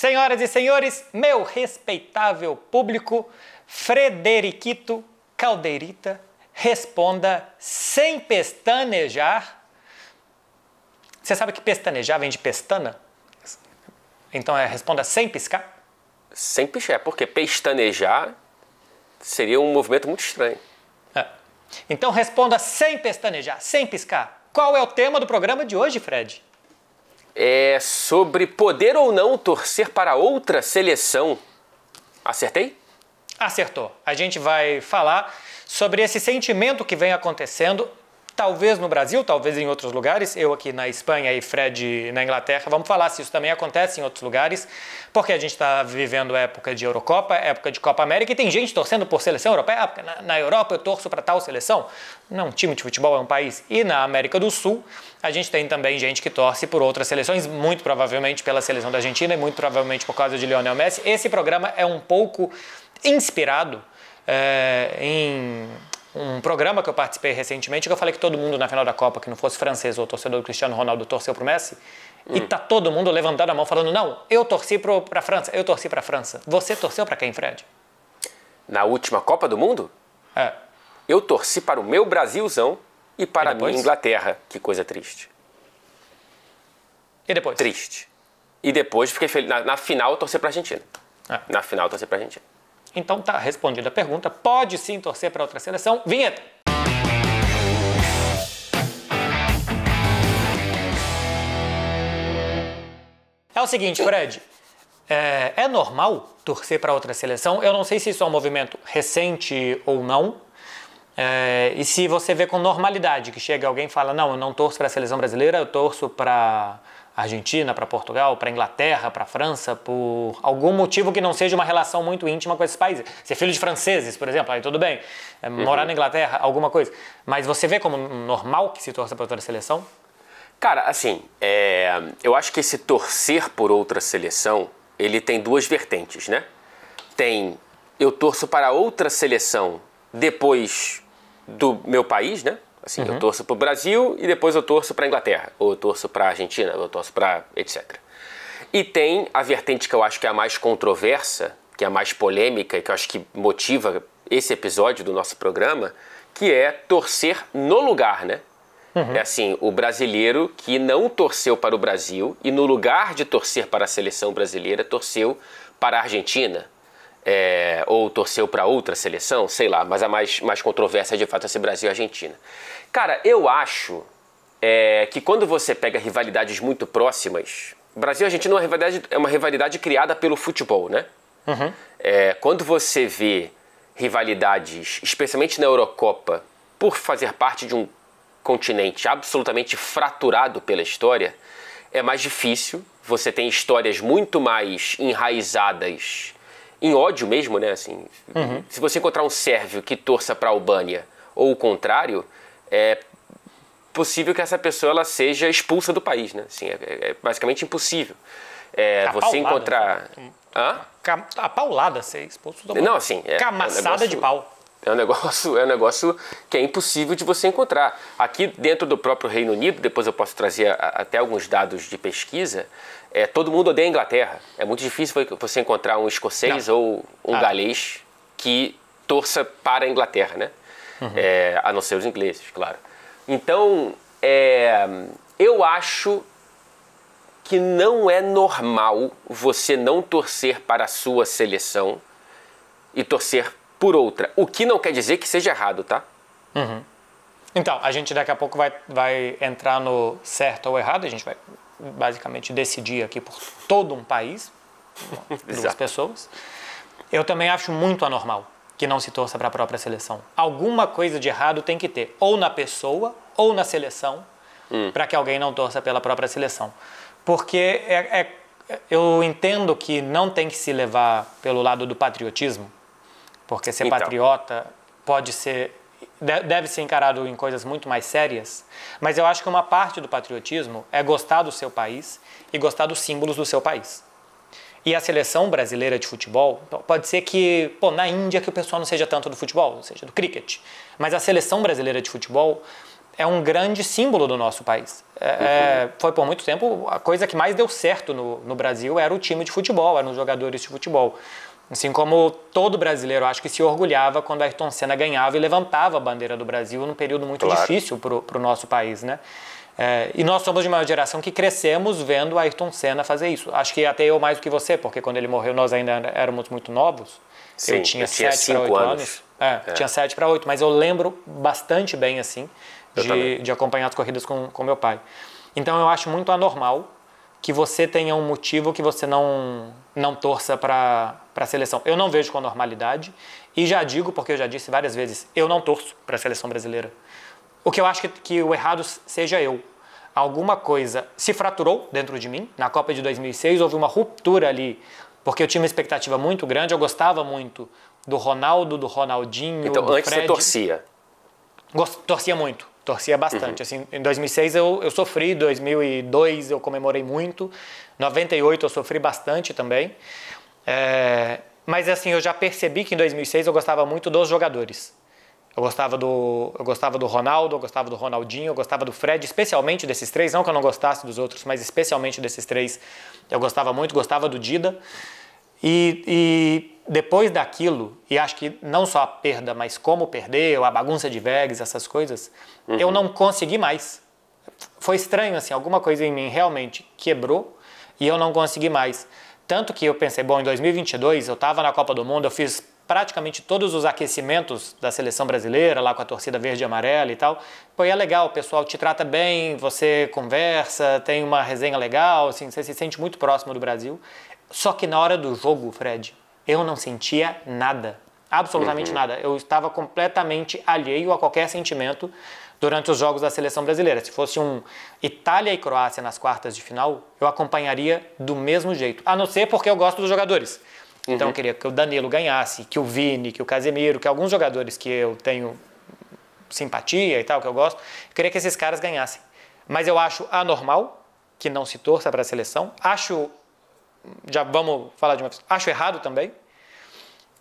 Senhoras e senhores, meu respeitável público, Frederiquito Caldeirita, responda sem pestanejar. Você sabe que pestanejar vem de pestana? Então é responda sem piscar? Sem piscar, é, porque pestanejar seria um movimento muito estranho. É. Então responda sem pestanejar, sem piscar. Qual é o tema do programa de hoje, Fred? é sobre poder ou não torcer para outra seleção. Acertei? Acertou. A gente vai falar sobre esse sentimento que vem acontecendo talvez no Brasil, talvez em outros lugares, eu aqui na Espanha e Fred na Inglaterra, vamos falar se isso também acontece em outros lugares, porque a gente está vivendo época de Eurocopa, época de Copa América, e tem gente torcendo por seleção europeia, ah, porque na, na Europa eu torço para tal seleção. Não, time de futebol é um país. E na América do Sul, a gente tem também gente que torce por outras seleções, muito provavelmente pela seleção da Argentina e muito provavelmente por causa de Lionel Messi. Esse programa é um pouco inspirado é, em um programa que eu participei recentemente que eu falei que todo mundo na final da Copa, que não fosse francês ou torcedor do Cristiano Ronaldo, torceu pro Messi. Hum. E tá todo mundo levantando a mão falando: não, eu torci pro, pra França, eu torci pra França. Você torceu para quem, Fred? Na última Copa do Mundo? É. Eu torci para o meu Brasilzão e para e a minha Inglaterra. Que coisa triste. E depois? Triste. E depois fiquei feliz. Na, na final eu torci pra Argentina. É. Na final eu torci pra Argentina. Então tá respondida a pergunta. Pode sim torcer para outra seleção. Vinheta! É o seguinte, Fred. É, é normal torcer para outra seleção? Eu não sei se isso é um movimento recente ou não. É, e se você vê com normalidade que chega alguém e fala: Não, eu não torço para a seleção brasileira, eu torço para Argentina, para Portugal, para Inglaterra, para França, por algum motivo que não seja uma relação muito íntima com esses países. Ser filho de franceses, por exemplo, aí tudo bem. É, uhum. morar na Inglaterra, alguma coisa. Mas você vê como normal que se torça para outra seleção? Cara, assim, é, eu acho que esse torcer por outra seleção, ele tem duas vertentes, né? Tem eu torço para outra seleção depois do meu país, né? Assim, uhum. eu torço para o Brasil e depois eu torço para a Inglaterra, ou eu torço para a Argentina, ou eu torço para etc. E tem a vertente que eu acho que é a mais controversa, que é a mais polêmica e que eu acho que motiva esse episódio do nosso programa, que é torcer no lugar, né? Uhum. É assim, o brasileiro que não torceu para o Brasil e no lugar de torcer para a seleção brasileira, torceu para a Argentina, é, ou torceu para outra seleção, sei lá, mas a mais, mais controvérsia é, de fato é esse Brasil e Argentina. Cara, eu acho é, que quando você pega rivalidades muito próximas, Brasil e Argentina é uma rivalidade, é uma rivalidade criada pelo futebol, né? Uhum. É, quando você vê rivalidades, especialmente na Eurocopa, por fazer parte de um continente absolutamente fraturado pela história, é mais difícil. Você tem histórias muito mais enraizadas em ódio mesmo, né? Assim, uhum. Se você encontrar um sérvio que torça para a Albânia ou o contrário, é possível que essa pessoa ela seja expulsa do país, né? Assim, é, é basicamente impossível. É, você encontrar. Né? Hã? A paulada ser expulso do país. Não, assim. É, Camaçada é um negócio... de pau. É um negócio, é um negócio que é impossível de você encontrar. Aqui dentro do próprio Reino Unido, depois eu posso trazer até alguns dados de pesquisa, é, todo mundo odeia a Inglaterra. É muito difícil você encontrar um escocês Não. ou um ah. galês que torça para a Inglaterra, né? Uhum. É, a não ser os ingleses, claro. Então, é, eu acho que não é normal você não torcer para a sua seleção e torcer por outra. O que não quer dizer que seja errado, tá? Uhum. Então, a gente daqui a pouco vai, vai entrar no certo ou errado, a gente vai basicamente decidir aqui por todo um país, duas pessoas. Eu também acho muito anormal que não se torça para a própria seleção. Alguma coisa de errado tem que ter, ou na pessoa, ou na seleção, hum. para que alguém não torça pela própria seleção. Porque é, é, eu entendo que não tem que se levar pelo lado do patriotismo, porque ser então. patriota pode ser deve ser encarado em coisas muito mais sérias, mas eu acho que uma parte do patriotismo é gostar do seu país e gostar dos símbolos do seu país. E a seleção brasileira de futebol, pode ser que, pô, na Índia que o pessoal não seja tanto do futebol, ou seja, do cricket, mas a seleção brasileira de futebol é um grande símbolo do nosso país. É, é, uhum. Foi por muito tempo a coisa que mais deu certo no, no Brasil era o time de futebol, eram os jogadores de futebol. Assim como todo brasileiro acho que se orgulhava quando Ayrton Senna ganhava e levantava a bandeira do Brasil num período muito claro. difícil para o nosso país, né? É, e nós somos de uma geração que crescemos vendo Ayrton Senna fazer isso. Acho que até eu mais do que você, porque quando ele morreu nós ainda éramos muito novos. Sim, eu tinha 7 para 8 anos. É, é. Tinha 7 para 8, mas eu lembro bastante bem assim de, de acompanhar as corridas com, com meu pai. Então eu acho muito anormal que você tenha um motivo que você não, não torça para a seleção. Eu não vejo com normalidade e já digo, porque eu já disse várias vezes, eu não torço para a seleção brasileira. O que eu acho que, que o errado seja eu. Alguma coisa se fraturou dentro de mim. Na Copa de 2006 houve uma ruptura ali, porque eu tinha uma expectativa muito grande, eu gostava muito do Ronaldo, do Ronaldinho, então, do antes Fred. você torcia? Gost torcia muito torcia bastante. Uhum. Assim, em 2006 eu, eu sofri, 2002 eu comemorei muito, 98 eu sofri bastante também. É, mas assim, eu já percebi que em 2006 eu gostava muito dos jogadores. Eu gostava do, eu gostava do Ronaldo, eu gostava do Ronaldinho, eu gostava do Fred, especialmente desses três, não que eu não gostasse dos outros, mas especialmente desses três eu gostava muito, gostava do Dida. E, e depois daquilo, e acho que não só a perda, mas como perdeu, a bagunça de Vegas, essas coisas, uhum. eu não consegui mais. Foi estranho, assim, alguma coisa em mim realmente quebrou e eu não consegui mais. Tanto que eu pensei, bom, em 2022 eu estava na Copa do Mundo, eu fiz praticamente todos os aquecimentos da seleção brasileira, lá com a torcida verde e amarela e tal. Pô, é legal, o pessoal te trata bem, você conversa, tem uma resenha legal, assim, você se sente muito próximo do Brasil. Só que na hora do jogo, Fred, eu não sentia nada, absolutamente uhum. nada. Eu estava completamente alheio a qualquer sentimento durante os jogos da seleção brasileira. Se fosse um Itália e Croácia nas quartas de final, eu acompanharia do mesmo jeito, a não ser porque eu gosto dos jogadores. Então, uhum. Então eu queria que o Danilo ganhasse, que o Vini, que o Casemiro, que alguns jogadores que eu tenho simpatia e tal, que eu gosto, eu queria que esses caras ganhassem. Mas eu acho anormal que não se torça para a seleção. Acho já vamos falar de uma vez. Acho errado também,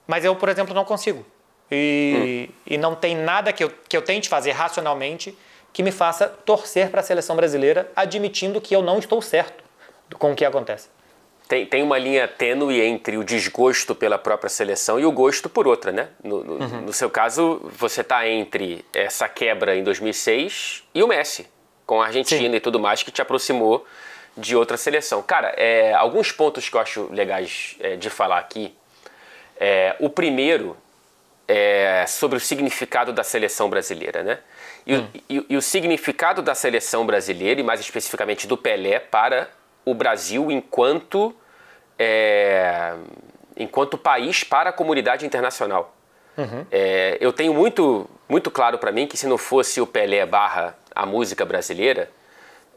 mas eu, por exemplo, não consigo. E, hum. e não tem nada que eu, que eu tente fazer racionalmente que me faça torcer para a seleção brasileira, admitindo que eu não estou certo com o que acontece. Tem, tem uma linha tênue entre o desgosto pela própria seleção e o gosto por outra, né? No, no, uhum. no seu caso, você está entre essa quebra em 2006 e o Messi, com a Argentina Sim. e tudo mais, que te aproximou de outra seleção. Cara, é, alguns pontos que eu acho legais é, de falar aqui. É, o primeiro é sobre o significado da seleção brasileira, né? E, hum. e, e, o significado da seleção brasileira, e mais especificamente do Pelé, para o Brasil enquanto, é, enquanto país para a comunidade internacional. Uhum. É, eu tenho muito, muito claro para mim que se não fosse o Pelé barra a música brasileira,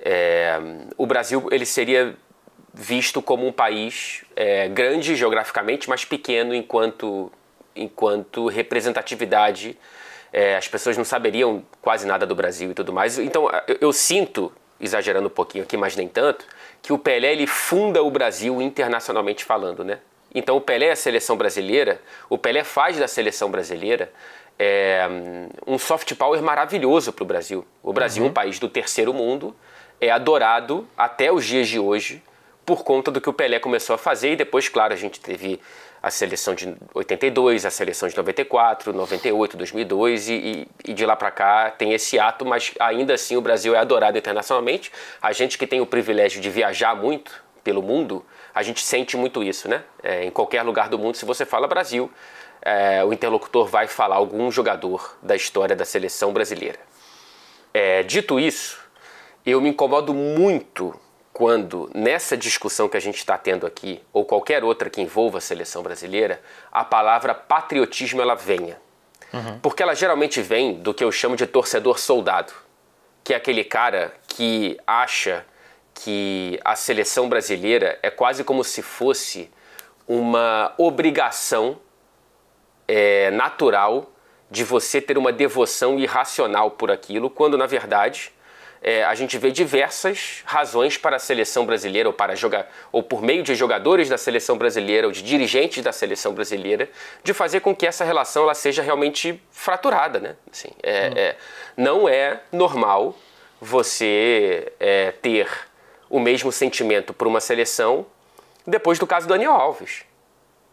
é, o Brasil ele seria visto como um país é, grande geograficamente, mas pequeno enquanto, enquanto representatividade. É, as pessoas não saberiam quase nada do Brasil e tudo mais. Então eu, eu, sinto, exagerando um pouquinho aqui, mas nem tanto, que o Pelé ele funda o Brasil internacionalmente falando, né? Então o Pelé é a seleção brasileira, o Pelé faz da seleção brasileira é, um soft power maravilhoso para o Brasil. O Brasil é uhum. um país do terceiro mundo, é adorado até os dias de hoje por conta do que o Pelé começou a fazer e depois, claro, a gente teve a seleção de 82, a seleção de 94, 98, 2002 e, e, e de lá para cá tem esse ato, mas ainda assim o Brasil é adorado internacionalmente. A gente que tem o privilégio de viajar muito pelo mundo, a gente sente muito isso, né? É, em qualquer lugar do mundo, se você fala Brasil, é, o interlocutor vai falar algum jogador da história da seleção brasileira. É, dito isso, eu me incomodo muito quando, nessa discussão que a gente está tendo aqui, ou qualquer outra que envolva a seleção brasileira, a palavra patriotismo ela venha. Uhum. Porque ela geralmente vem do que eu chamo de torcedor soldado, que é aquele cara que acha que a seleção brasileira é quase como se fosse uma obrigação é, natural de você ter uma devoção irracional por aquilo, quando na verdade é, a gente vê diversas razões para a seleção brasileira, ou, para jogar, ou por meio de jogadores da seleção brasileira, ou de dirigentes da seleção brasileira, de fazer com que essa relação ela seja realmente fraturada. Né? Assim, é, hum. é, não é normal você é, ter o mesmo sentimento por uma seleção depois do caso do Daniel Alves.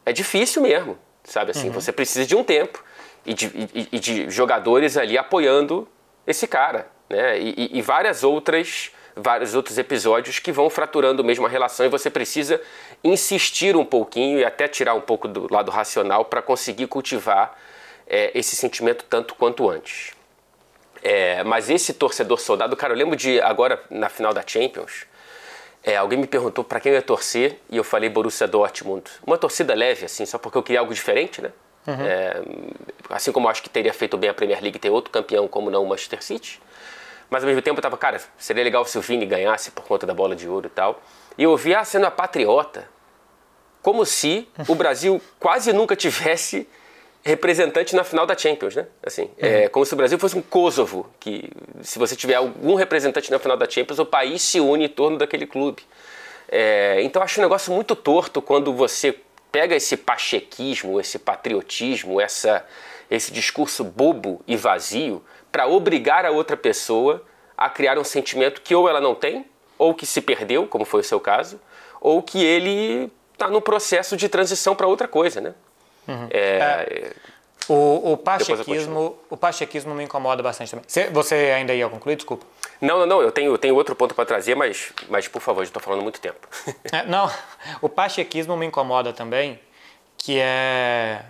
É difícil mesmo, sabe? Assim, uhum. Você precisa de um tempo e de, e, e de jogadores ali apoiando esse cara né? E, e, várias outras, vários outros episódios que vão fraturando mesmo a relação e você precisa insistir um pouquinho e até tirar um pouco do lado racional para conseguir cultivar é, esse sentimento tanto quanto antes. É, mas esse torcedor soldado, cara, eu lembro de agora na final da Champions, é, alguém me perguntou para quem eu ia torcer e eu falei Borussia Dortmund. Uma torcida leve, assim, só porque eu queria algo diferente, né? Uhum. É, assim como eu acho que teria feito bem a Premier League ter outro campeão, como não o Manchester City. Mas ao mesmo tempo eu tava, cara, seria legal se o Vini ganhasse por conta da bola de ouro e tal. E eu via sendo a patriota, como se o Brasil quase nunca tivesse representante na final da Champions, né? Assim, uhum. é como se o Brasil fosse um Kosovo, que se você tiver algum representante na final da Champions, o país se une em torno daquele clube. É, então acho um negócio muito torto quando você pega esse pachequismo, esse patriotismo, essa esse discurso bobo e vazio para obrigar a outra pessoa a criar um sentimento que ou ela não tem, ou que se perdeu, como foi o seu caso, ou que ele está no processo de transição para outra coisa, né? Uhum. É, é, o, o, pachequismo, o pachequismo me incomoda bastante também. Você, ainda ia concluir? Desculpa. Não, não, não. Eu tenho, tenho outro ponto para trazer, mas, mas, por favor, já estou falando muito tempo. é, não, o pachequismo me incomoda também, que é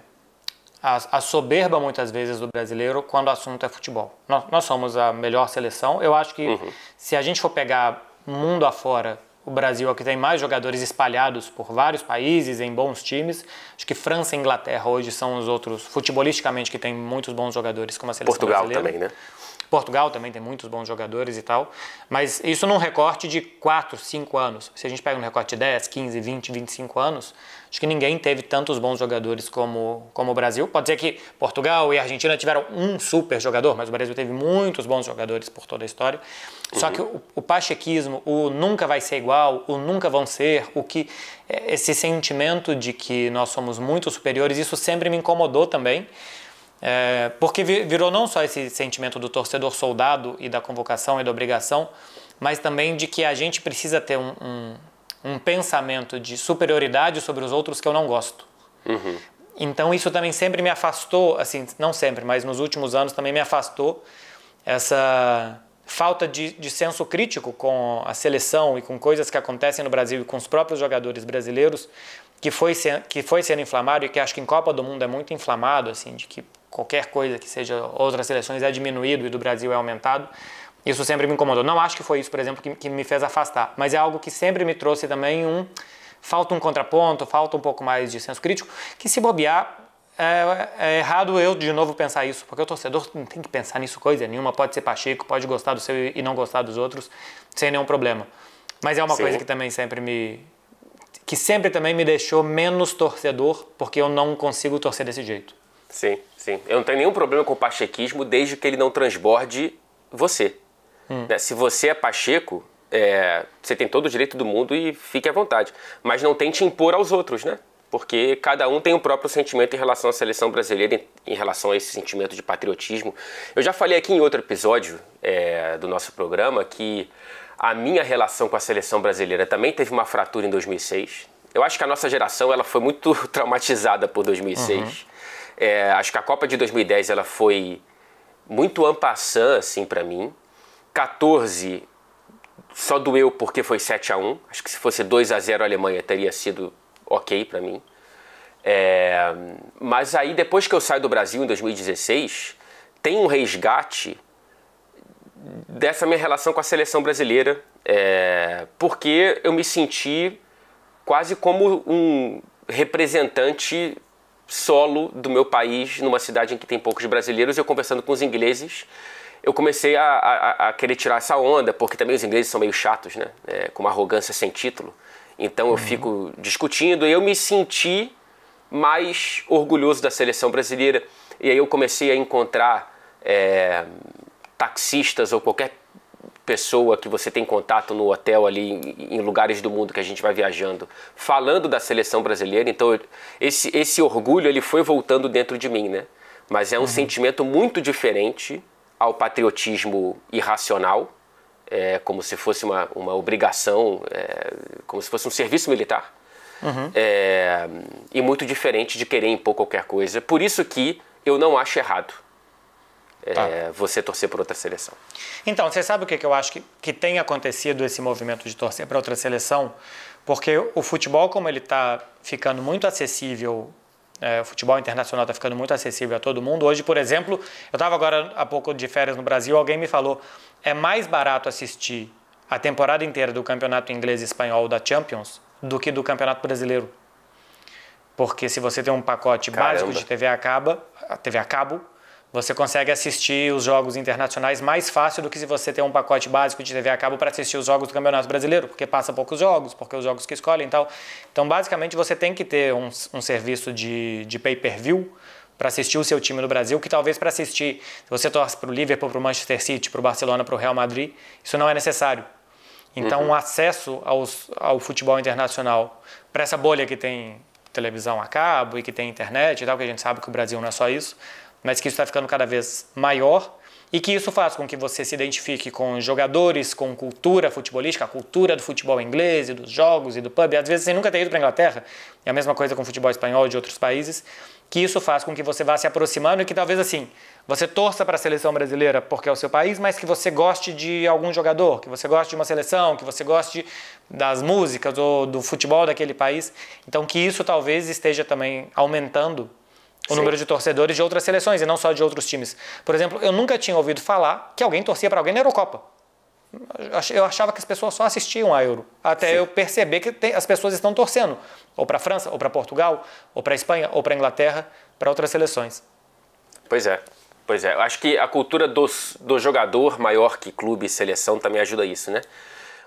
a, a, soberba muitas vezes do brasileiro quando o assunto é futebol. Nós, nós somos a melhor seleção. Eu acho que uhum. se a gente for pegar mundo afora, o Brasil é o que tem mais jogadores espalhados por vários países, em bons times. Acho que França e Inglaterra hoje são os outros, futebolisticamente, que tem muitos bons jogadores como a seleção Portugal brasileira. também, né? Portugal também tem muitos bons jogadores e tal, mas isso num recorte de 4, 5 anos. Se a gente pega um recorte de 10, 15, 20, 25 anos, acho que ninguém teve tantos bons jogadores como, como o Brasil. Pode ser que Portugal e Argentina tiveram um super jogador, mas o Brasil teve muitos bons jogadores por toda a história. Uhum. Só que o, o pachequismo, o nunca vai ser igual, o nunca vão ser, o que é, esse sentimento de que nós somos muito superiores, isso sempre me incomodou também. É, porque virou não só esse sentimento do torcedor soldado e da convocação e da obrigação, mas também de que a gente precisa ter um, um, um pensamento de superioridade sobre os outros que eu não gosto. Uhum. Então isso também sempre me afastou, assim, não sempre, mas nos últimos anos também me afastou essa falta de, de senso crítico com a seleção e com coisas que acontecem no Brasil e com os próprios jogadores brasileiros que foi, que foi sendo inflamado e que acho que em Copa do Mundo é muito inflamado, assim, de que qualquer coisa que seja outras seleções é diminuído e do Brasil é aumentado. Isso sempre me incomodou. Não acho que foi isso, por exemplo, que, que me fez afastar, mas é algo que sempre me trouxe também um falta um contraponto, falta um pouco mais de senso crítico, que se bobear é, é, errado eu de novo pensar isso, porque o torcedor não tem que pensar nisso coisa nenhuma, pode ser pacheco, pode gostar do seu e não gostar dos outros, sem nenhum problema. Mas é uma Sim. coisa que também sempre me que sempre também me deixou menos torcedor, porque eu não consigo torcer desse jeito. Sim, sim. Eu não tenho nenhum problema com o pachequismo desde que ele não transborde você. Hum. Né? Se você é pacheco, é, você tem todo o direito do mundo e fique à vontade. Mas não tente impor aos outros, né? Porque cada um tem o próprio sentimento em relação à seleção brasileira, em, em relação a esse sentimento de patriotismo. Eu já falei aqui em outro episódio é, do nosso programa que a minha relação com a seleção brasileira também teve uma fratura em 2006. Eu acho que a nossa geração ela foi muito traumatizada por 2006. Uhum é, acho que a Copa de 2010 ela foi muito ampassã, assim, para mim. 14 só doeu porque foi 7 a 1 Acho que se fosse 2 a 0 a Alemanha teria sido ok para mim. É, mas aí, depois que eu saio do Brasil, em 2016, tem um resgate dessa minha relação com a seleção brasileira, é, porque eu me senti quase como um representante solo do meu país, numa cidade em que tem poucos brasileiros, eu conversando com os ingleses, eu comecei a, a, a querer tirar essa onda, porque também os ingleses são meio chatos, né? É, com uma arrogância sem título. Então eu uhum. fico discutindo e eu me senti mais orgulhoso da seleção brasileira. E aí eu comecei a encontrar é, taxistas ou qualquer pessoa que você tem contato no hotel ali em, lugares do mundo que a gente vai viajando, falando da seleção brasileira. Então esse, esse orgulho ele foi voltando dentro de mim, né? Mas é um uhum. sentimento muito diferente ao patriotismo irracional, é, como se fosse uma, uma obrigação, é, como se fosse um serviço militar. Uhum. É, e muito diferente de querer impor qualquer coisa. Por isso que eu não acho errado é, tá. você torcer por outra seleção. Então, você sabe o que, que eu acho que, que tem acontecido esse movimento de torcer para outra seleção? Porque o futebol, como ele está ficando muito acessível é, o futebol internacional está ficando muito acessível a todo mundo. Hoje, por exemplo, eu estava agora há pouco de férias no Brasil, alguém me falou: é mais barato assistir a temporada inteira do campeonato inglês e espanhol da Champions do que do campeonato brasileiro. Porque se você tem um pacote Caramba. básico de TV a, cabo, a TV a cabo, você consegue assistir os jogos internacionais mais fácil do que se você ter um pacote básico de TV a cabo para assistir os jogos do Campeonato Brasileiro, porque passa poucos jogos, porque os jogos que escolhem e tal. Então, basicamente, você tem que ter um, um serviço de, de pay-per-view para assistir o seu time no Brasil, que talvez para assistir, se você torce para o Liverpool, para o Manchester City, para o Barcelona, para o Real Madrid, isso não é necessário. Então, uhum. o acesso aos, ao futebol internacional, para essa bolha que tem televisão a cabo e que tem internet e tal, que a gente sabe que o Brasil não é só isso, mas que isso está ficando cada vez maior e que isso faz com que você se identifique com jogadores, com cultura futebolística, a cultura do futebol inglês e dos jogos e do pub. Às vezes você nunca tem ido para a Inglaterra, é a mesma coisa com o futebol espanhol e de outros países, que isso faz com que você vá se aproximando e que talvez assim, você torça para a seleção brasileira porque é o seu país, mas que você goste de algum jogador, que você goste de uma seleção, que você goste das músicas ou do futebol daquele país. Então que isso talvez esteja também aumentando o Sim. número de torcedores de outras seleções e não só de outros times. Por exemplo, eu nunca tinha ouvido falar que alguém torcia para alguém na Eurocopa. Eu achava que as pessoas só assistiam à Euro, até Sim. eu perceber que tem, as pessoas estão torcendo ou para a França, ou para Portugal, ou para a Espanha, ou para a Inglaterra, para outras seleções. Pois é. Pois é, eu acho que a cultura dos, do jogador maior que clube e seleção também ajuda isso, né?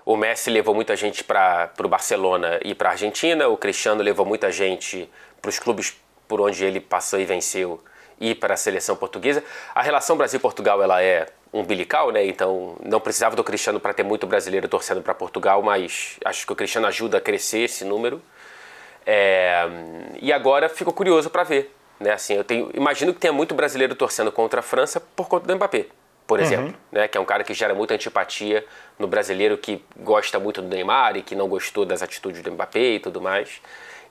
O Messi levou muita gente para o Barcelona e para a Argentina, o Cristiano levou muita gente para os clubes por onde ele passou e venceu, ir para a seleção portuguesa. A relação Brasil-Portugal ela é umbilical, né? Então não precisava do Cristiano para ter muito brasileiro torcendo para Portugal, mas acho que o Cristiano ajuda a crescer esse número. É... e agora fico curioso para ver, né? Assim, eu tenho, imagino que tenha muito brasileiro torcendo contra a França por conta do Mbappé, por uhum. exemplo, né? Que é um cara que gera muita antipatia no brasileiro que gosta muito do Neymar e que não gostou das atitudes do Mbappé e tudo mais.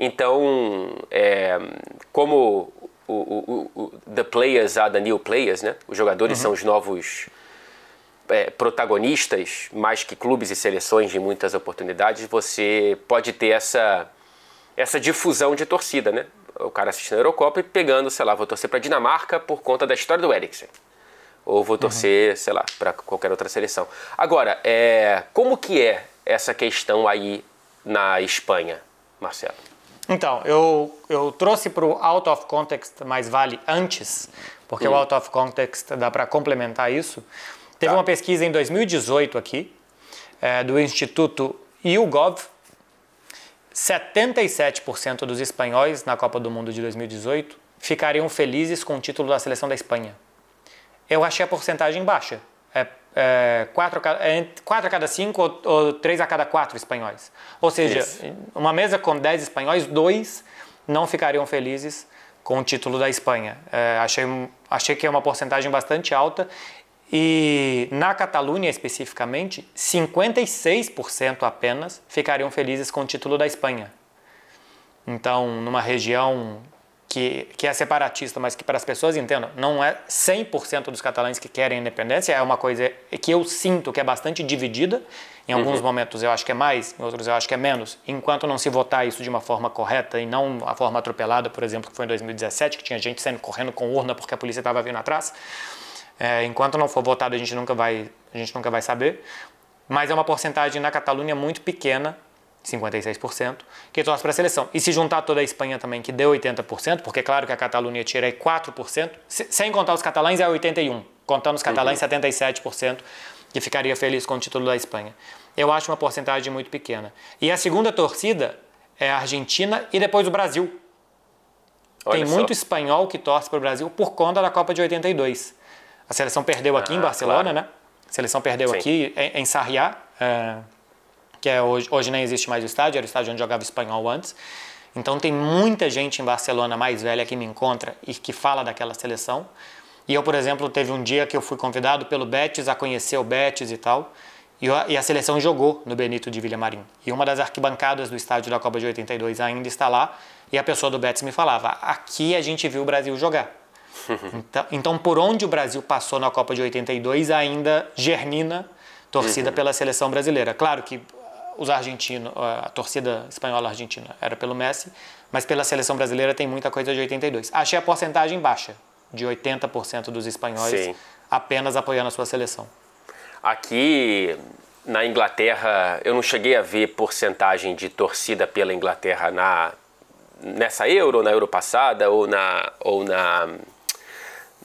Então, é, como o, o, o, the players are the new players, né? Os jogadores uhum. são os novos é, protagonistas, mais que clubes e seleções de muitas oportunidades, você pode ter essa, essa difusão de torcida, né? O cara assistindo a Eurocopa e pegando, sei lá, vou torcer para Dinamarca por conta da história do Eriksen. Ou vou uhum. torcer, uhum. sei lá, para qualquer outra seleção. Agora, é, como que é essa questão aí na Espanha, Marcelo? Então, eu, eu trouxe para o out of context, mas vale antes, porque hum. o out of context dá para complementar isso. Teve tá. uma pesquisa em 2018 aqui, é, do Instituto YouGov. 77% dos espanhóis na Copa do Mundo de 2018 ficariam felizes com o título da seleção da Espanha. Eu achei a porcentagem baixa é, quatro, é, quatro a cada cinco ou, ou três a cada quatro espanhóis. Ou seja, Isso. uma mesa com dez espanhóis, dois não ficariam felizes com o título da Espanha. É, achei, achei que é uma porcentagem bastante alta. E na Catalunha especificamente, 56% apenas ficariam felizes com o título da Espanha. Então, numa região que, que é separatista, mas que para as pessoas entendam, não é 100% dos catalães que querem independência, é uma coisa que eu sinto que é bastante dividida. Em alguns uhum. momentos eu acho que é mais, em outros eu acho que é menos. Enquanto não se votar isso de uma forma correta e não a forma atropelada, por exemplo, que foi em 2017, que tinha gente saindo correndo com urna porque a polícia estava vindo atrás. É, enquanto não for votado, a gente nunca vai, a gente nunca vai saber. Mas é uma porcentagem na Catalunha muito pequena 56%, que torce para a seleção. E se juntar toda a Espanha também, que deu 80%, porque é claro que a Catalunha tira aí 4%, se, sem contar os catalães é 81%, contando os catalães uhum. 77%, que ficaria feliz com o título da Espanha. Eu acho uma porcentagem muito pequena. E a segunda torcida é a Argentina e depois o Brasil. Olha Tem só. muito espanhol que torce para o Brasil por conta da Copa de 82. A seleção perdeu aqui ah, em Barcelona, claro. né? A seleção perdeu Sim. aqui em, Sarriá. Uh, que é hoje, hoje nem existe mais o estádio, era o estádio onde jogava espanhol antes. Então tem muita gente em Barcelona mais velha que me encontra e que fala daquela seleção. E eu, por exemplo, teve um dia que eu fui convidado pelo Betis a conhecer o Betis e tal. E a, e a seleção jogou no Benito de Villamarim. E uma das arquibancadas do estádio da Copa de 82 ainda está lá. E a pessoa do Betis me falava: aqui a gente viu o Brasil jogar. então, então, por onde o Brasil passou na Copa de 82 ainda germina torcida uhum. pela seleção brasileira. Claro que os argentinos, a torcida espanhola argentina era pelo Messi, mas pela seleção brasileira tem muita coisa de 82. Achei a porcentagem baixa, de 80% dos espanhóis Sim. apenas apoiando a sua seleção. Aqui na Inglaterra, eu não cheguei a ver porcentagem de torcida pela Inglaterra na nessa Euro, na Euro passada ou na ou na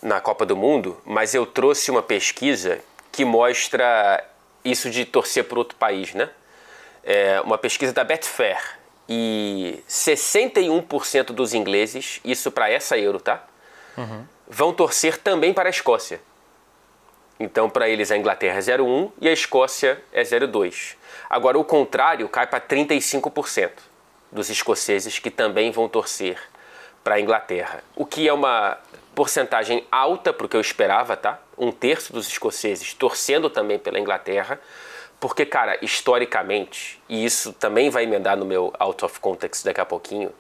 na Copa do Mundo, mas eu trouxe uma pesquisa que mostra isso de torcer para outro país, né? é, uma pesquisa da Betfair e 61% dos ingleses, isso para essa euro, tá? Uhum. Vão torcer também para a Escócia. Então, para eles, a Inglaterra é 0,1 e a Escócia é 0,2. Agora, o contrário cai para 35% dos escoceses que também vão torcer para a Inglaterra, o que é uma porcentagem alta para o que eu esperava, tá? Um terço dos escoceses torcendo também pela Inglaterra, porque, cara, historicamente, e isso também vai emendar no meu out of context daqui a pouquinho,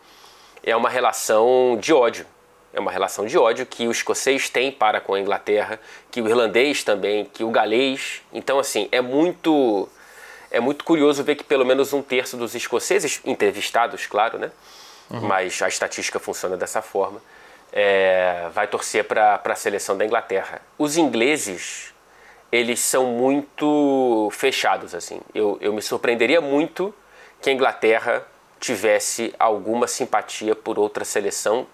é uma relação de ódio. É uma relação de ódio que o escocês tem para com a Inglaterra, que o irlandês também, que o galês. Então, assim, é muito é muito curioso ver que pelo menos um terço dos escoceses entrevistados, claro, né? Uhum. Mas a estatística funciona dessa forma. É, vai torcer para a seleção da Inglaterra. Os ingleses, eles são muito fechados, assim. Eu, eu me surpreenderia muito que a Inglaterra tivesse alguma simpatia por outra seleção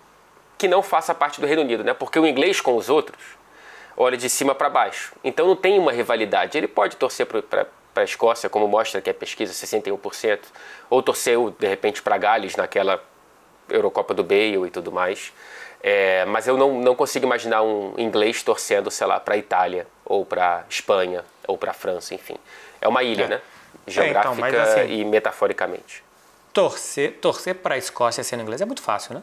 que não faça parte do Reino Unido, né? Porque o inglês com os outros olha de cima para baixo. Então não tem uma rivalidade. Ele pode torcer para a Escócia, como mostra que a é pesquisa, 61%, ou torceu de repente para Gales naquela Eurocopa do Bale e tudo mais. É, mas eu não, não consigo imaginar um inglês torcendo, sei lá, para a Itália ou para Espanha, ou para França, enfim. É uma ilha, é. né? É, então, Geográfica então, assim, e metaforicamente. Torcer, torcer para a Escócia sendo inglês é muito fácil, né?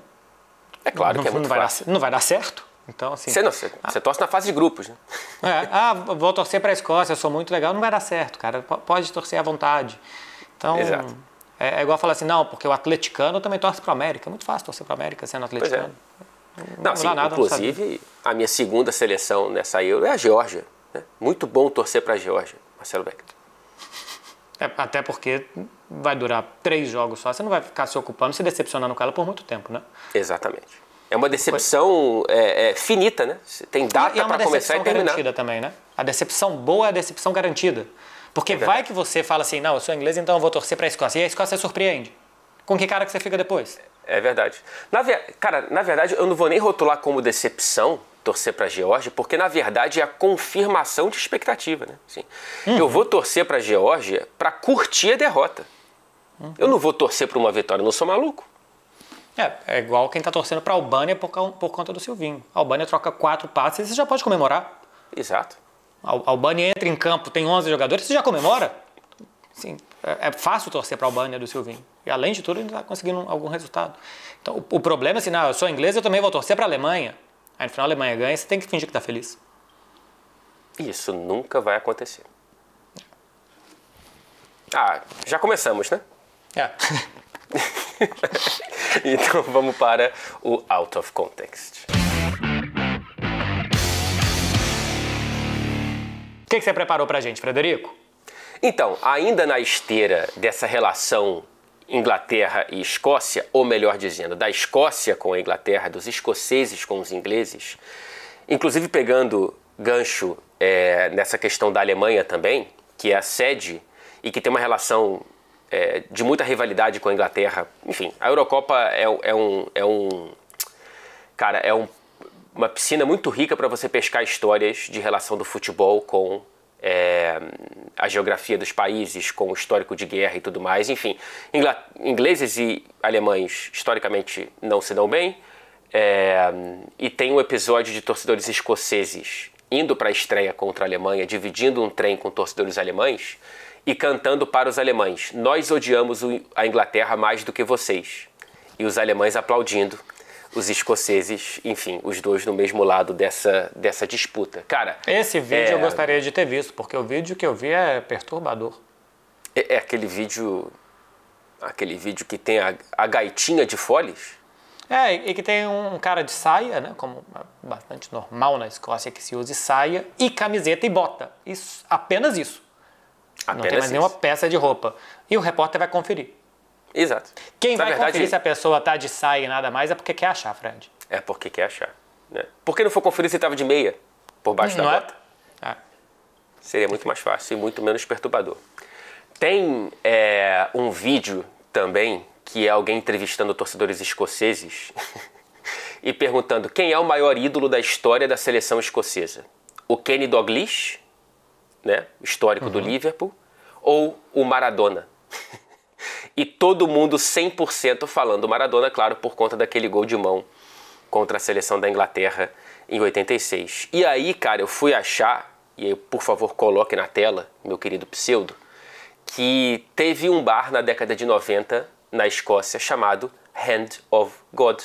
É claro não, que é muito não vai fácil. Dar, não vai dar certo? Então, assim. Você, não, você, ah, você, torce na fase de grupos, né? É, ah, vou torcer para a Escócia, eu sou muito legal, não vai dar certo, cara. Pode torcer à vontade. Então, Exato. É, é igual falar assim, não, porque o atleticano também torce para a América. É muito fácil torcer para a América sendo é. atleticano. é. Não, não, assim, nada, inclusive, a minha segunda seleção nessa Euro é a Geórgia. Né? Muito bom torcer para a Geórgia, Marcelo Beck. É, até porque vai durar três jogos só, você não vai ficar se ocupando, se decepcionando com ela por muito tempo, né? Exatamente. É uma decepção é, é, finita, né? Tem data é para começar e terminar. garantida também, né? A decepção boa é a decepção garantida. Porque é vai que você fala assim, não, eu sou inglês, então eu vou torcer para a Escócia. E a Escócia surpreende. Com que cara que você fica depois? É, é verdade. Na, cara, na verdade, eu não vou nem rotular como decepção, torcer para a Geórgia, porque na verdade é a confirmação de expectativa. Né? Assim, uhum. Eu vou torcer para a Geórgia para curtir a derrota. Uhum. Eu não vou torcer para uma vitória, eu não sou maluco. É, é igual quem está torcendo para a Albânia por, por, conta do Silvinho. A Albânia troca quatro passes e você já pode comemorar. Exato. A Albânia entra em campo, tem 11 jogadores, você já comemora. Sim, é, é fácil torcer para a Albânia do Silvinho. E além de tudo, ele está conseguindo algum resultado. Então, o, o problema é assim, não, eu sou inglês, eu também vou torcer para a Alemanha. Aí no final a Alemanha ganha, você tem que fingir que está feliz. Isso nunca vai acontecer. Ah, já começamos, né? É. então vamos para o Out of Context. O que, que você preparou para a gente, Frederico? Então, ainda na esteira dessa relação Inglaterra e Escócia, ou melhor dizendo, da Escócia com a Inglaterra, dos escoceses com os ingleses, inclusive pegando gancho é, nessa questão da Alemanha também, que é a sede e que tem uma relação é, de muita rivalidade com a Inglaterra. Enfim, a Eurocopa é, é um, é um. Cara, é um, uma piscina muito rica para você pescar histórias de relação do futebol com é, a geografia dos países com o histórico de guerra e tudo mais. Enfim, ingleses e alemães historicamente não se dão bem. É, e tem um episódio de torcedores escoceses indo para a estreia contra a Alemanha, dividindo um trem com torcedores alemães e cantando para os alemães: Nós odiamos a Inglaterra mais do que vocês. E os alemães aplaudindo os escoceses, enfim, os dois no mesmo lado dessa, dessa disputa. Cara. Esse vídeo é... eu gostaria de ter visto, porque o vídeo que eu vi é perturbador. É, é aquele vídeo. Aquele vídeo que tem a, a gaitinha de folhas? É, e que tem um cara de saia, né? Como é bastante normal na Escócia que se use saia e camiseta e bota. Isso, apenas isso. Apenas Não tem mais isso. nenhuma peça de roupa. E o repórter vai conferir. Exato. Quem Na vai verdade, conferir se a pessoa tá de saia e nada mais é porque quer achar, Fred. É porque quer achar. Né? Por que não for conferir se tava de meia por baixo não da é? Ah. Seria muito mais fácil e muito menos perturbador. Tem é, um vídeo também que é alguém entrevistando torcedores escoceses e perguntando quem é o maior ídolo da história da seleção escocesa. O Kenny Dalglish né, histórico uhum. do Liverpool, ou o Maradona? e todo mundo 100% falando Maradona, claro, por conta daquele gol de mão contra a seleção da Inglaterra em 86. E aí, cara, eu fui achar, e aí, por favor, coloque na tela, meu querido pseudo, que teve um bar na década de 90 na Escócia chamado Hand of God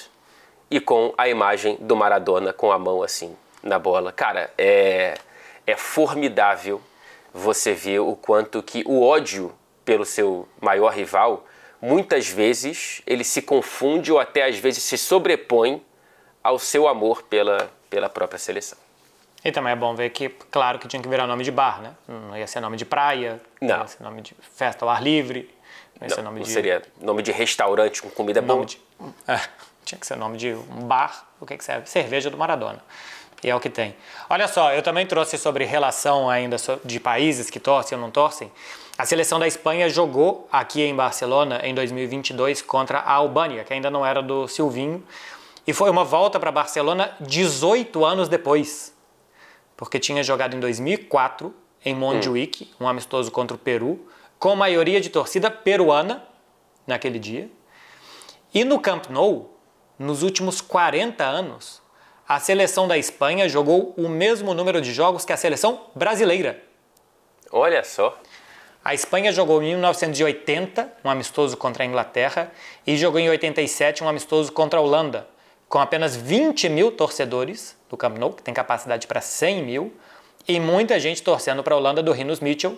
e com a imagem do Maradona com a mão assim na bola. Cara, é é formidável você ver o quanto que o ódio pelo seu maior rival, muitas vezes ele se confunde ou até às vezes se sobrepõe ao seu amor pela, pela própria seleção. E também é bom ver que, claro, que tinha que virar nome de bar, né? Não ia ser nome de praia, não, não ia ser nome de festa ao ar livre, não ia não, ser nome não de... seria nome de restaurante com comida boa. De... É, tinha que ser nome de um bar, o que que serve? Cerveja do Maradona. E é o que tem. Olha só, eu também trouxe sobre relação ainda de países que torcem ou não torcem. A seleção da Espanha jogou aqui em Barcelona em 2022 contra a Albânia, que ainda não era do Silvinho, e foi uma volta para Barcelona 18 anos depois, porque tinha jogado em 2004 em Montjuic, hum. um amistoso contra o Peru, com maioria de torcida peruana naquele dia. E no Camp Nou, nos últimos 40 anos, a seleção da Espanha jogou o mesmo número de jogos que a seleção brasileira. Olha só. A Espanha jogou em 1980 um amistoso contra a Inglaterra e jogou em 87 um amistoso contra a Holanda, com apenas 20 mil torcedores do Camp Nou, que tem capacidade para 100 mil, e muita gente torcendo para a Holanda do Rinos Mitchell,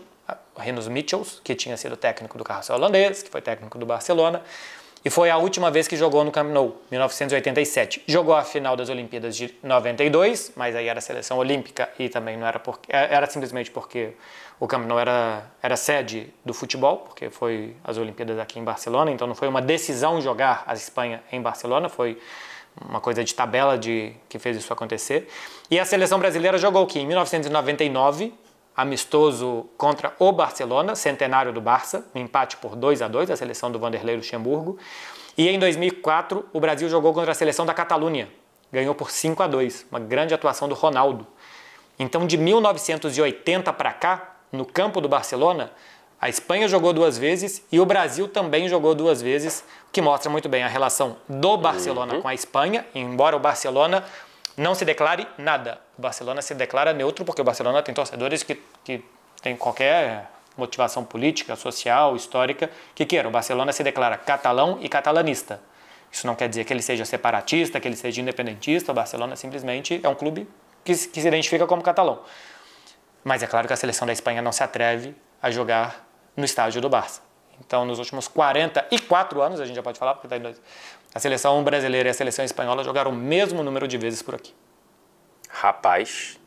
Rinos Mitchells, que tinha sido técnico do Carrossel Holandês, que foi técnico do Barcelona, e foi a última vez que jogou no Camp Nou, 1987. Jogou a final das Olimpíadas de 92, mas aí era seleção olímpica e também não era porque é, era simplesmente porque o Camp Nou era, era sede do futebol, porque foi as Olimpíadas aqui em Barcelona, então não foi uma decisão jogar a Espanha em Barcelona, foi uma coisa de tabela de que fez isso acontecer. E a seleção brasileira jogou o quê? em 1999, amistoso contra o Barcelona, centenário do Barça, um empate por 2 a 2 a seleção do Vanderlei Luxemburgo. E em 2004, o Brasil jogou contra a seleção da Catalunha, ganhou por 5 a 2 uma grande atuação do Ronaldo. Então, de 1980 para cá, no campo do Barcelona, a Espanha jogou duas vezes e o Brasil também jogou duas vezes, o que mostra muito bem a relação do Barcelona uhum. com a Espanha, embora o Barcelona não se declare nada. O Barcelona se declara neutro porque o Barcelona tem torcedores que, que tem qualquer motivação política, social, histórica que queiram. O Barcelona se declara catalão e catalanista. Isso não quer dizer que ele seja separatista, que ele seja independentista. O Barcelona simplesmente é um clube que, que se identifica como catalão. Mas é claro que a seleção da Espanha não se atreve a jogar no estádio do Barça. Então, nos últimos 44 anos, a gente já pode falar, porque tá em dois, a seleção brasileira e a seleção espanhola jogaram o mesmo número de vezes por aqui. Rapaz,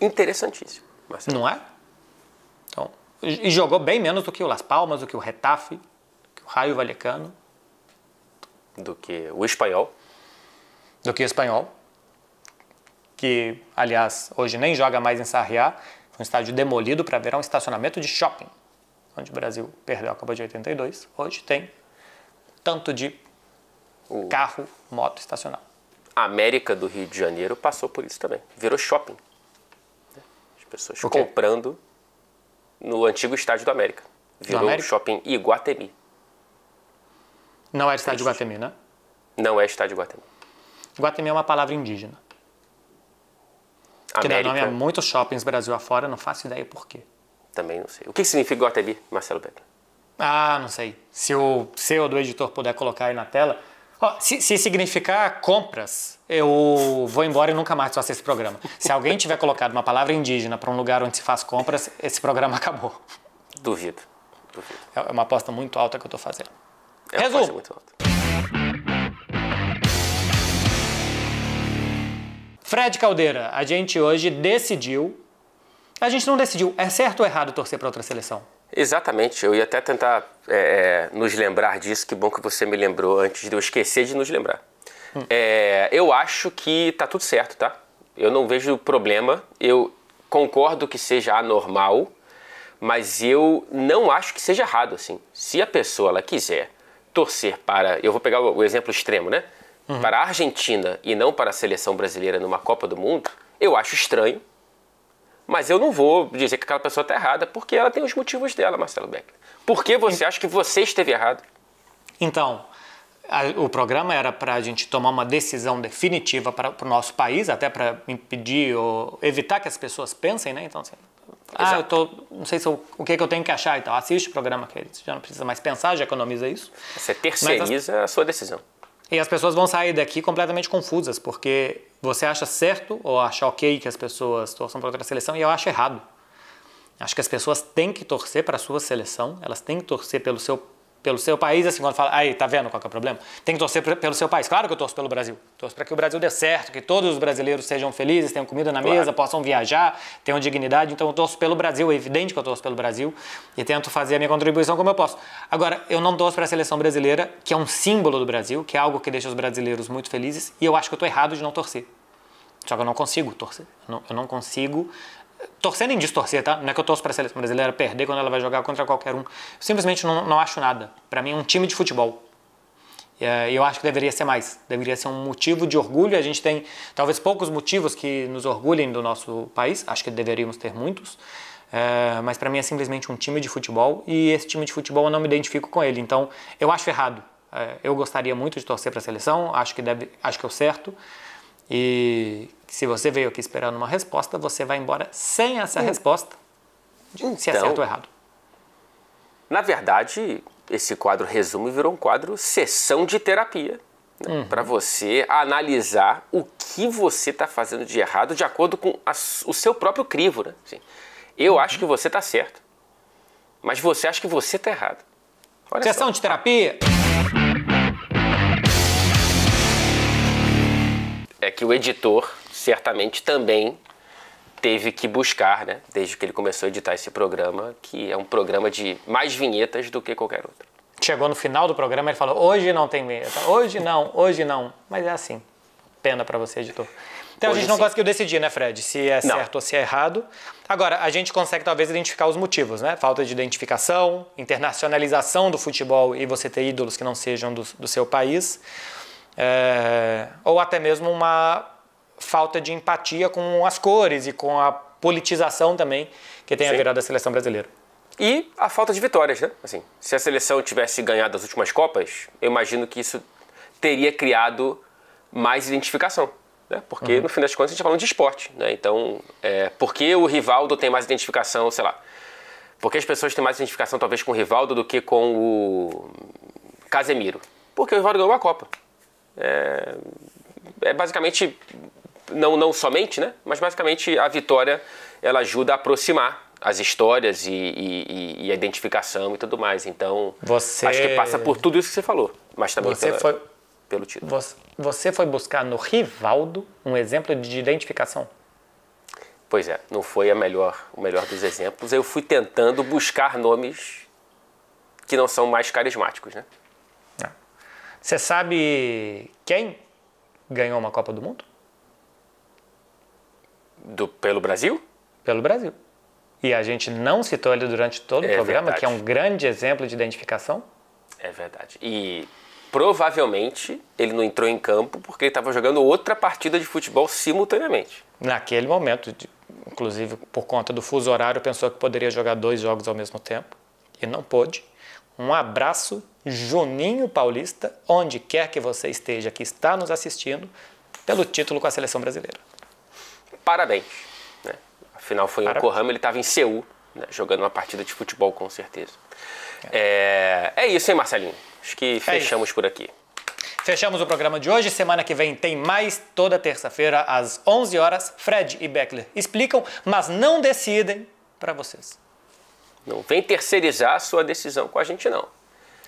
interessantíssimo. Marcelo. Não é? Então, e jogou bem menos do que o Las Palmas, do que o Retafe, do que o Raio Vallecano. Do que o espanhol. Do que o espanhol que, aliás, hoje nem joga mais em Sarriá, um estádio demolido para virar um estacionamento de shopping, onde o Brasil perdeu a Copa de 82, hoje tem tanto de o... carro, moto estacionado. A América do Rio de Janeiro passou por isso também, virou shopping. As pessoas comprando no antigo estádio do América. Virou América? shopping Iguatemi. Não é estádio Guatemi, né? Não é estádio Guatemi. Guatemi é uma palavra indígena. É América. Que dá nome a muitos shoppings Brasil afora, não faço ideia por quê. Também não sei. O que significa Gotebi, Marcelo Becker? Ah, não sei. Se o seu do editor puder colocar aí na tela. Oh, se, se, significar compras, eu vou embora e nunca mais faço esse programa. Se alguém tiver colocado uma palavra indígena para um lugar onde se faz compras, esse programa acabou. Duvido. Duvido. É, é uma aposta muito alta que eu estou fazendo. É uma Resumo. aposta muito alta. Fred Caldeira, a gente hoje decidiu. A gente não decidiu, é certo ou errado torcer para outra seleção? Exatamente, eu ia até tentar é, é, nos lembrar disso, que bom que você me lembrou antes de eu esquecer de nos lembrar. Hum. É, eu acho que tá tudo certo, tá? Eu não vejo problema, eu concordo que seja anormal, mas eu não acho que seja errado, assim. Se a pessoa ela quiser torcer para. Eu vou pegar o exemplo extremo, né? uhum. para a Argentina e não para a seleção brasileira numa Copa do Mundo, eu acho estranho. Mas eu não vou dizer que aquela pessoa está errada, porque ela tem os motivos dela, Marcelo Beckler. Por que você acha que você esteve errado? Então, o programa era para a gente tomar uma decisão definitiva para o nosso país, até para impedir ou evitar que as pessoas pensem, né? Então, assim, ah, eu tô, não sei se eu, o que, é que eu tenho que achar, então assiste o programa que eles já não precisa mais pensar, já economiza isso. Você terceiriza Mas, a sua decisão. E as pessoas vão sair daqui completamente confusas, porque você acha certo ou acha ok que as pessoas torçam para outra seleção e eu acho errado. Acho que as pessoas têm que torcer para a sua seleção, elas têm que torcer pelo seu pelo seu país, assim, quando fala, aí, tá vendo qual é o problema? Tem que torcer pelo seu país. Claro que eu torço pelo Brasil. Torço para que o Brasil dê certo, que todos os brasileiros sejam felizes, tenham comida na claro. mesa, possam viajar, tenham dignidade. Então eu torço pelo Brasil, é evidente que eu torço pelo Brasil e tento fazer a minha contribuição como eu posso. Agora, eu não torço para a seleção brasileira, que é um símbolo do Brasil, que é algo que deixa os brasileiros muito felizes, e eu acho que eu tô errado de não torcer. Só que eu não consigo torcer. Eu não, eu não consigo torcer nem distorcer, tá? Não é que eu torço para a seleção brasileira perder quando ela vai jogar contra qualquer um. Eu simplesmente não, não acho nada. Para mim é um time de futebol. E eh, eu acho que deveria ser mais. Deveria ser um motivo de orgulho. A gente tem talvez poucos motivos que nos orgulhem do nosso país. Acho que deveríamos ter muitos. É, mas para mim é simplesmente um time de futebol e esse time de futebol eu não me identifico com ele. Então eu acho errado. É, eu gostaria muito de torcer para a seleção. Acho que deve, acho que é o certo. E se você veio aqui esperando uma resposta, você vai embora sem essa hum. resposta de então, se é certo ou errado. Na verdade, esse quadro resumo virou um quadro sessão de terapia. Né, uhum. Para você analisar o que você está fazendo de errado de acordo com a, o seu próprio crivo. Né? Assim, eu uhum. acho que você está certo, mas você acha que você está errado. Olha sessão só. de terapia! é que o editor certamente também teve que buscar, né, desde que ele começou a editar esse programa, que é um programa de mais vinhetas do que qualquer outro. Chegou no final do programa ele falou: "Hoje não tem vinheta. Hoje não, hoje não". Mas é assim. Pena para você, editor. Então hoje a gente não sim. conseguiu decidir, né, Fred, se é não. certo ou se é errado. Agora, a gente consegue talvez identificar os motivos, né? Falta de identificação, internacionalização do futebol e você ter ídolos que não sejam do, do seu país é, ou até mesmo uma falta de empatia com as cores e com a politização também que tem a virada da seleção brasileira. E a falta de vitórias, né? Assim, se a seleção tivesse ganhado as últimas Copas, eu imagino que isso teria criado mais identificação. Né? Porque, uhum. no fim das contas, a gente está falando de esporte. Né? Então, é, por que o Rivaldo tem mais identificação, sei lá? Por que as pessoas têm mais identificação, talvez, com o Rivaldo do que com o Casemiro? Porque o Rivaldo ganhou a Copa. É, é basicamente, não, não somente, né? Mas basicamente a vitória ela ajuda a aproximar as histórias e, e, e, a identificação e tudo mais. Então, você... acho que passa por tudo isso que você falou, mas também você pela, foi... pelo título. Você foi buscar no Rivaldo um exemplo de identificação? Pois é, não foi a melhor, o melhor dos exemplos. Eu fui tentando buscar nomes que não são mais carismáticos, né? Você sabe quem ganhou uma Copa do Mundo? Do, pelo Brasil? Pelo Brasil. E a gente não citou ele durante todo é o programa, verdade. que é um grande exemplo de identificação. É verdade. E provavelmente ele não entrou em campo porque ele estava jogando outra partida de futebol simultaneamente. Naquele momento, inclusive por conta do fuso horário, pensou que poderia jogar dois jogos ao mesmo tempo e não pôde. Um abraço, Juninho Paulista, onde quer que você esteja que está nos assistindo, pelo título com a seleção brasileira. Parabéns. Né? Afinal, foi Parabéns. o Corrama, ele estava em Seul, né? jogando uma partida de futebol, com certeza. É, é, é isso, hein, Marcelinho? Acho que é fechamos é por aqui. Fechamos o programa de hoje. Semana que vem tem mais, toda terça-feira, às 11 horas. Fred e Beckler explicam, mas não decidem para vocês. Não vem terceirizar a sua decisão com a gente, não.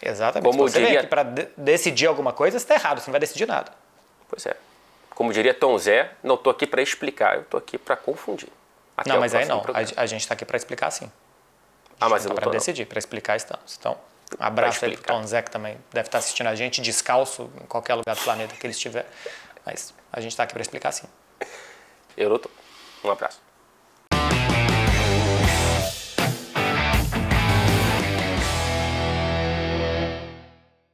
Exatamente. Como você diria... para decidir alguma coisa, você está errado, você não vai decidir nada. Pois é. Como diria Tom Zé, não estou aqui para explicar, eu estou aqui para confundir. Até não, é mas aí não. A, gente está aqui para explicar sim. Ah, mas tá para decidir, para explicar estamos. Então, um abraço aí para o Tom Zé, que também deve estar tá assistindo a gente, descalço, em qualquer lugar do planeta que ele estiver. Mas a gente está aqui para explicar sim. Eu não tô. Um abraço.